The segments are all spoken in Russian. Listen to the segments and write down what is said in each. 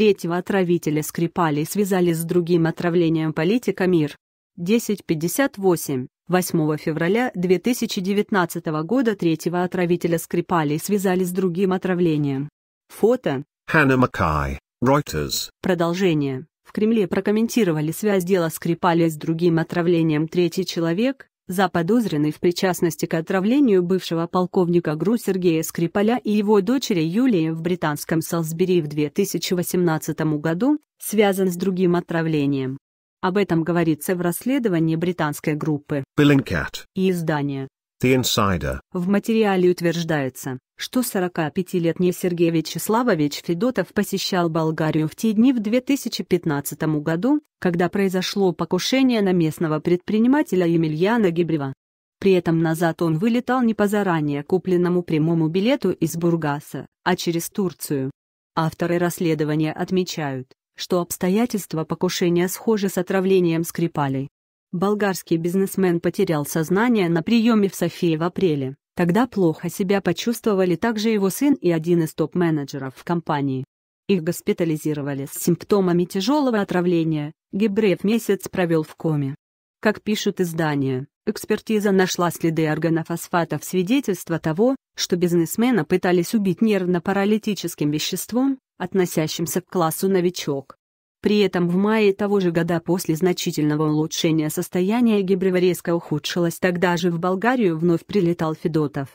третьего отравителя Скрипали связали с другим отравлением политика МИР 1058 8 февраля 2019 года третьего отравителя Скрипали связали с другим отравлением. Фото. Ханна Макай, Reuters. Продолжение. В Кремле прокомментировали связь дела Скрипали с другим отравлением третий человек, заподозренный в причастности к отравлению бывшего полковника ГРУ Сергея Скрипаля и его дочери Юлии в британском Салсбери в 2018 году, связан с другим отравлением. Об этом говорится в расследовании британской группы Billingcat и издания The Insider. В материале утверждается, что 45-летний Сергей Вячеславович Федотов посещал Болгарию в те дни в 2015 году, когда произошло покушение на местного предпринимателя Емельяна Гибрева. При этом назад он вылетал не по заранее купленному прямому билету из Бургаса, а через Турцию. Авторы расследования отмечают, что обстоятельства покушения схожи с отравлением Скрипалей. Болгарский бизнесмен потерял сознание на приеме в Софии в апреле. Тогда плохо себя почувствовали также его сын и один из топ-менеджеров в компании. Их госпитализировали с симптомами тяжелого отравления, Гибреев месяц провел в коме. Как пишут издания, экспертиза нашла следы органофосфатов свидетельства того, что бизнесмена пытались убить нервно-паралитическим веществом, относящимся к классу «новичок». При этом в мае того же года после значительного улучшения состояния Гебреварейска ухудшилось, тогда же в Болгарию вновь прилетал Федотов.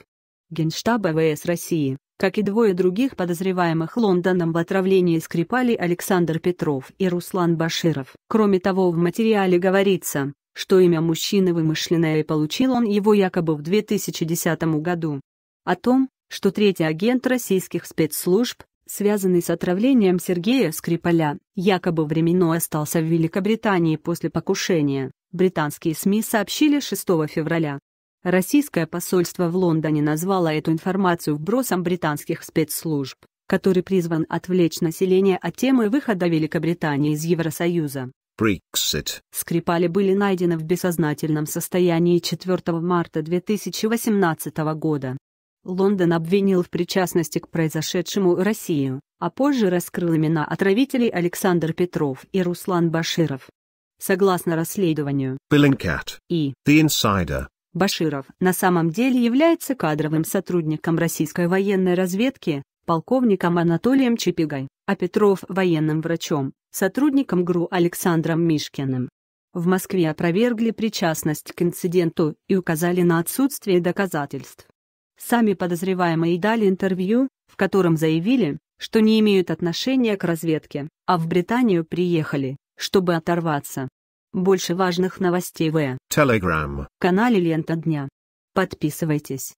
Генштаб ВС России, как и двое других подозреваемых Лондоном в отравлении скрипали Александр Петров и Руслан Баширов. Кроме того в материале говорится, что имя мужчины вымышленное и получил он его якобы в 2010 году. О том, что третий агент российских спецслужб, связанный с отравлением Сергея Скрипаля, якобы временно остался в Великобритании после покушения, британские СМИ сообщили 6 февраля. Российское посольство в Лондоне назвало эту информацию вбросом британских спецслужб, который призван отвлечь население от темы выхода Великобритании из Евросоюза. Brexit. Скрипали были найдены в бессознательном состоянии 4 марта 2018 года. Лондон обвинил в причастности к произошедшему Россию, а позже раскрыл имена отравителей Александр Петров и Руслан Баширов. Согласно расследованию Billingcat и The Insider, Баширов на самом деле является кадровым сотрудником российской военной разведки, полковником Анатолием Чепигой, а Петров – военным врачом, сотрудником ГРУ Александром Мишкиным. В Москве опровергли причастность к инциденту и указали на отсутствие доказательств. Сами подозреваемые дали интервью, в котором заявили, что не имеют отношения к разведке, а в Британию приехали, чтобы оторваться. Больше важных новостей в Telegram. канале «Лента дня». Подписывайтесь.